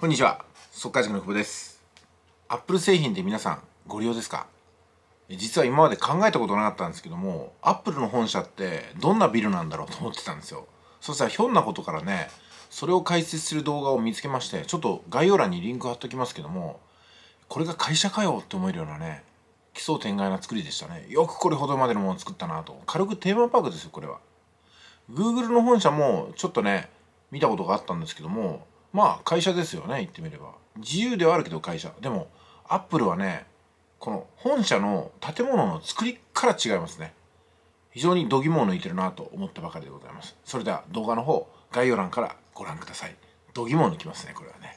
こんにちは速解塾の久保ですアップル製品で皆さんご利用ですか実は今まで考えたことなかったんですけどもアップルの本社ってどんなビルなんだろうと思ってたんですよそしたらひょんなことからねそれを解説する動画を見つけましてちょっと概要欄にリンク貼っときますけどもこれが会社かよって思えるようなね奇想天外な作りでしたねよくこれほどまでのものを作ったなと軽くテーマパークですよこれは Google の本社もちょっとね見たことがあったんですけどもまあ会社ですよね言ってみれば自由ではあるけど会社でもアップルはねこの本社の建物の作りから違いますね非常に度肝を抜いてるなと思ったばかりでございますそれでは動画の方概要欄からご覧ください度肝を抜きますねこれはね